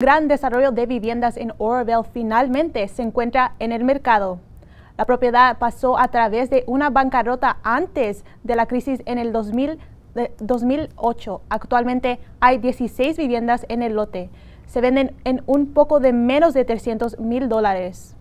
gran desarrollo de viviendas en Oroville finalmente se encuentra en el mercado. La propiedad pasó a través de una bancarrota antes de la crisis en el 2008. Actualmente hay 16 viviendas en el lote. Se venden en un poco de menos de 300 mil dólares.